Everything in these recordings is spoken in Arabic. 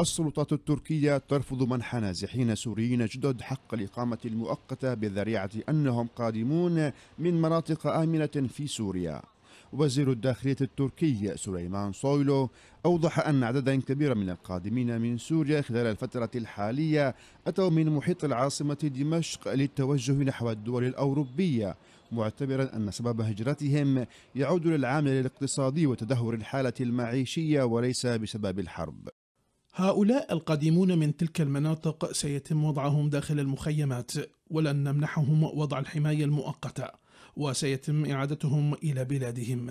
السلطات التركية ترفض منح نازحين سوريين جدد حق الإقامة المؤقتة بذريعة أنهم قادمون من مناطق آمنة في سوريا وزير الداخلية التركي سليمان صويلو أوضح أن عددا كبيرا من القادمين من سوريا خلال الفترة الحالية أتوا من محيط العاصمة دمشق للتوجه نحو الدول الأوروبية معتبرا أن سبب هجرتهم يعود للعامل الاقتصادي وتدهور الحالة المعيشية وليس بسبب الحرب هؤلاء القادمون من تلك المناطق سيتم وضعهم داخل المخيمات ولن نمنحهم وضع الحماية المؤقتة وسيتم إعادتهم إلى بلادهم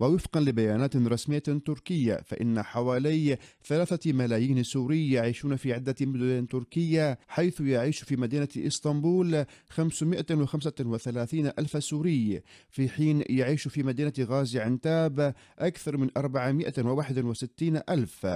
ووفقا لبيانات رسمية تركية فإن حوالي ثلاثة ملايين سوري يعيشون في عدة مدن تركية حيث يعيش في مدينة إسطنبول 535 ألف سوري في حين يعيش في مدينة غازي عنتاب أكثر من 461 ألف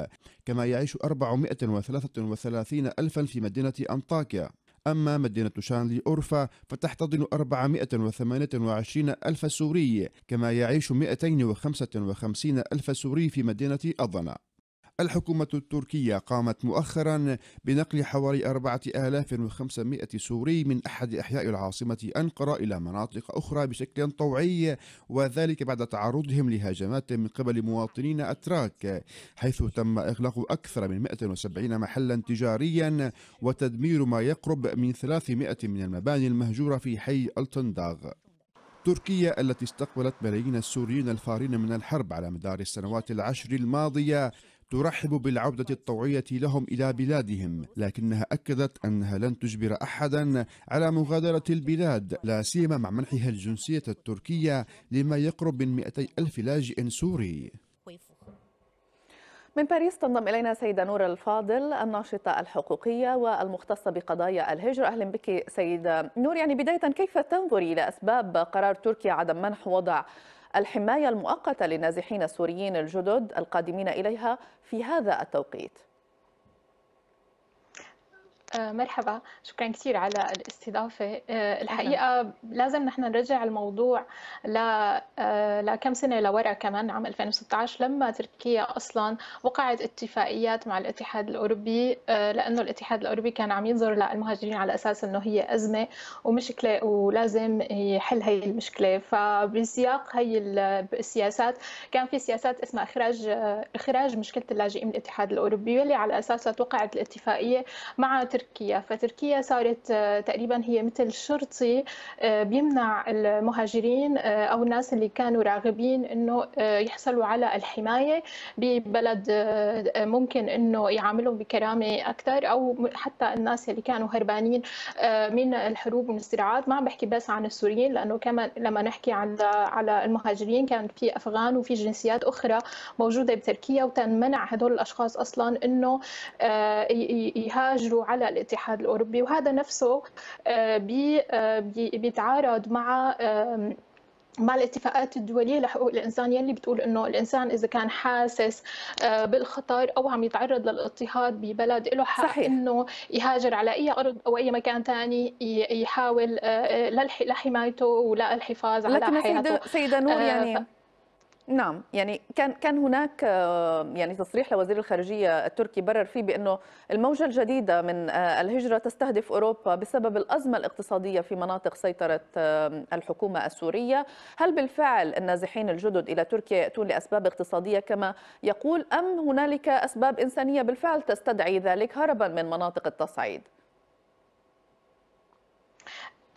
كما يعيش 433 ألفا في مدينة أنطاكيا أما مدينة شانلي أورفا فتحتضن 428 ألف سوري كما يعيش 255 ألف سوري في مدينة أضنا الحكومة التركية قامت مؤخرا بنقل حوالي 4500 سوري من أحد أحياء العاصمة أنقرة إلى مناطق أخرى بشكل طوعي وذلك بعد تعرضهم لهجمات من قبل مواطنين أتراك حيث تم إغلاق أكثر من 170 محلا تجاريا وتدمير ما يقرب من 300 من المباني المهجورة في حي التنداغ تركيا التي استقبلت ملايين السوريين الفارين من الحرب على مدار السنوات العشر الماضية ترحب بالعودة الطوعية لهم إلى بلادهم لكنها أكدت أنها لن تجبر أحدا على مغادرة البلاد لا سيما مع منحها الجنسية التركية لما يقرب من 200 ألف لاجئ سوري من باريس تنضم إلينا سيدة نور الفاضل الناشطة الحقوقية والمختصة بقضايا الهجرة أهلا بك سيدة نور يعني بداية كيف تنظري إلى أسباب قرار تركيا عدم منح وضع الحماية المؤقتة للنازحين السوريين الجدد القادمين إليها في هذا التوقيت آه، مرحبا شكرا كثير على الاستضافة آه، الحقيقة لازم نحن نرجع الموضوع آه، لكم سنة لورا كمان عام 2016 لما تركيا أصلا وقعت اتفاقيات مع الاتحاد الأوروبي لأنه الاتحاد الأوروبي كان عم ينظر للمهاجرين على أساس أنه هي أزمة ومشكلة ولازم يحل هي المشكلة فبسياق هي السياسات كان في سياسات اسمها إخراج إخراج مشكلة اللاجئين من الاتحاد الأوروبي واللي على أساسها توقعت الاتفاقية مع تركيا تركيا فتركيا صارت آه، تقريبا هي مثل شرطي آه، بيمنع المهاجرين آه، أو الناس اللي كانوا راغبين أنه يحصلوا على الحماية ببلد ممكن أنه يعاملهم بكرامة أكثر أو حتى الناس اللي كانوا هربانين من الحروب والصراعات ما عم بحكي بس عن السوريين لأنه كمان لما نحكي عن على المهاجرين كان في أفغان وفي جنسيات أخرى موجودة بتركيا منع هدول الأشخاص أصلا أنه يهاجروا على الاتحاد الاوروبي وهذا نفسه آه، آه، بيتعارض مع مع الاتفاقات الدولية لحقوق الإنسان يلي بتقول إنه الإنسان إذا كان حاسس آه، بالخطر أو عم يتعرض للاضطهاد ببلد له حق صحيح. إنه يهاجر على أي أرض أو أي مكان ثاني يحاول لحمايته وللحفاظ على حياته لكن سيدة نور يعني نعم يعني كان كان هناك آه، يعني تصريح لوزير الخارجيه التركي برر فيه بانه الموجه الجديده من آه، الهجره تستهدف اوروبا بسبب الازمه الاقتصاديه في مناطق سيطره الحكومه السوريه، هل بالفعل النازحين الجدد الى تركيا ياتون لاسباب اقتصاديه كما يقول ام هنالك اسباب انسانيه بالفعل تستدعي ذلك هربا من مناطق التصعيد؟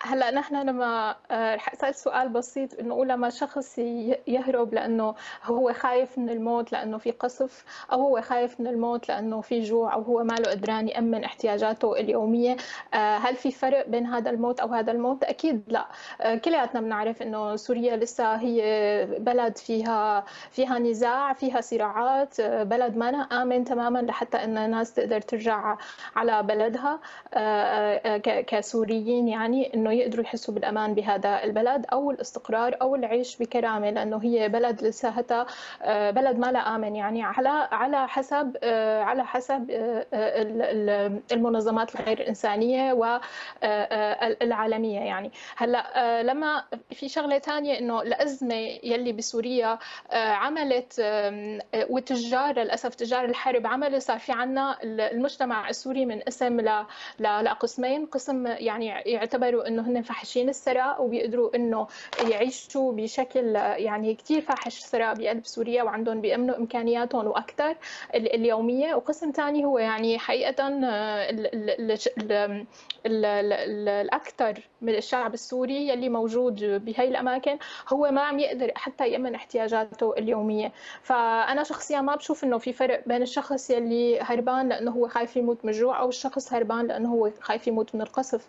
هلا نحن لما آه، رح اسال سؤال بسيط انه لما شخص يهرب لانه هو خايف من الموت لانه في قصف او هو خايف من الموت لانه في جوع او هو ما له قدران يامن احتياجاته اليوميه آه، هل في فرق بين هذا الموت او هذا الموت اكيد لا آه، كلياتنا بنعرف انه سوريا لسه هي بلد فيها فيها نزاع فيها صراعات بلد ما امن تماما لحتى ان الناس تقدر ترجع على بلدها كسوريين يعني انه يقدروا يحسوا بالامان بهذا البلد او الاستقرار او العيش بكرامه لانه هي بلد لساتها آه، بلد ما لا امن يعني على على حسب آه، على حسب آه، المنظمات الغير الانسانيه والعالميه يعني هلا لما في شغله ثانيه انه الازمه يلي بسوريا عملت وتجار للاسف تجار الحرب عملوا صار في عنا المجتمع السوري من اسم لقسمين قسم يعني يعتبروا انه انه هن فاحشين الثراء وبيقدروا انه يعيشوا بشكل يعني كثير فاحش ثراء بقلب سوريا وعندهم بيامنوا امكانياتهم واكثر اليوميه وقسم ثاني هو يعني حقيقه آه، الاكثر من الشعب السوري يلي موجود بهي الاماكن هو ما عم يقدر حتى يامن احتياجاته اليوميه فانا شخصيا ما بشوف انه في فرق بين الشخص يلي هربان لانه هو خايف يموت من الجوع او الشخص هربان لانه هو خايف يموت من القصف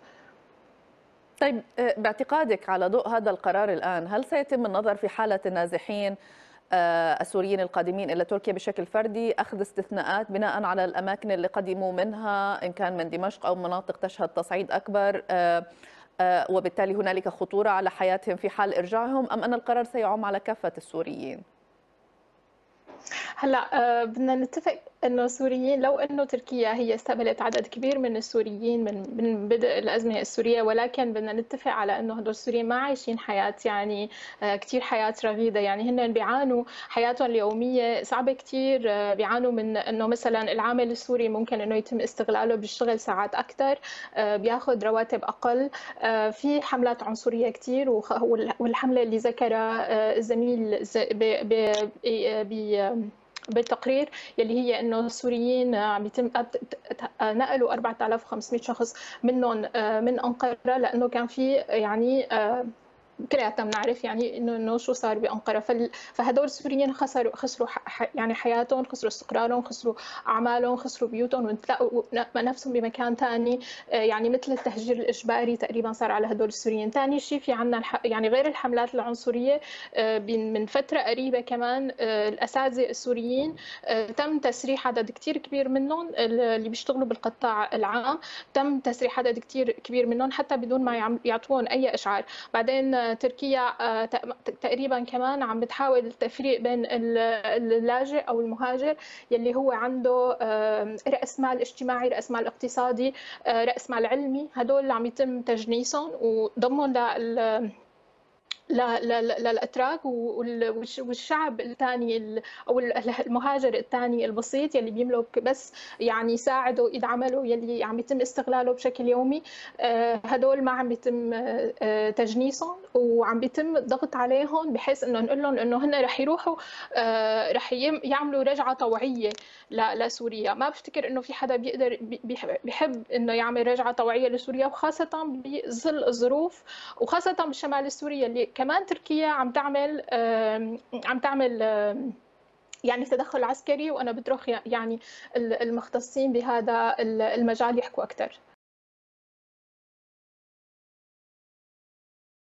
طيب آه، باعتقادك على ضوء هذا القرار الآن هل سيتم النظر في حالة النازحين آه، السوريين القادمين إلى تركيا بشكل فردي أخذ استثناءات بناء على الأماكن اللي قدموا منها إن كان من دمشق أو مناطق تشهد تصعيد أكبر آه، وبالتالي هنالك خطورة على حياتهم في حال إرجاعهم أم أن القرار سيعم على كافة السوريين؟ هلا آه، بدنا نتفق انه السوريين لو انه تركيا هي استقبلت عدد كبير من السوريين من من بدء الازمه السوريه ولكن بدنا نتفق على انه هدول السوريين ما عايشين حياه يعني آه، كثير حياه رغيده يعني هن بيعانوا حياتهم اليوميه صعبه كثير آه، بيعانوا من انه مثلا العامل السوري ممكن انه يتم استغلاله بالشغل ساعات اكثر بياخذ رواتب اقل في حملات عنصريه كثير والحمله اللي ذكرها الزميل ب بالتقرير يلي هي انه السوريين عم يتم نقلوا 4500 شخص منهم آه، من انقره لانه كان في يعني آه، كلياتنا بنعرف يعني انه انه شو صار بانقره فهدول السوريين خسروا خسروا يعني حياتهم خسروا استقرارهم خسروا اعمالهم خسروا بيوتهم وتلاقوا نفسهم بمكان ثاني آه، يعني مثل التهجير الاجباري تقريبا صار على هدول السوريين ثاني شيء في عندنا يعني غير الحملات العنصريه آه، من فتره قريبه كمان آه، الاساتذه السوريين تم تسريح عدد كثير كبير منهم اللي بيشتغلوا بالقطاع العام تم تسريح عدد كثير كبير منهم حتى بدون ما يعطوهم اي اشعار بعدين تركيا آه، تقريبا كمان عم بتحاول التفريق بين اللاجئ او المهاجر يلي هو عنده راس مال اجتماعي، راس مال اقتصادي، آه، راس مال علمي، هدول عم يتم تجنيسهم وضمهم للاتراك والشعب الثاني او المهاجر الثاني البسيط يلي بيملك بس يعني يساعده يدعم له يلي عم يتم استغلاله بشكل يومي آه، هدول ما عم يتم آه، تجنيسهم وعم بيتم الضغط عليهم بحيث انه نقول لهم انه هن رح يروحوا آه، رح يعملوا رجعه طوعيه لسوريا ما بفتكر انه في حدا بيقدر بحب انه يعمل رجعه طوعيه لسوريا وخاصه بظل الظروف وخاصه بالشمال السوري اللي كمان تركيا عم تعمل عم تعمل يعني تدخل عسكري وانا بترك يعني المختصين بهذا المجال يحكوا اكثر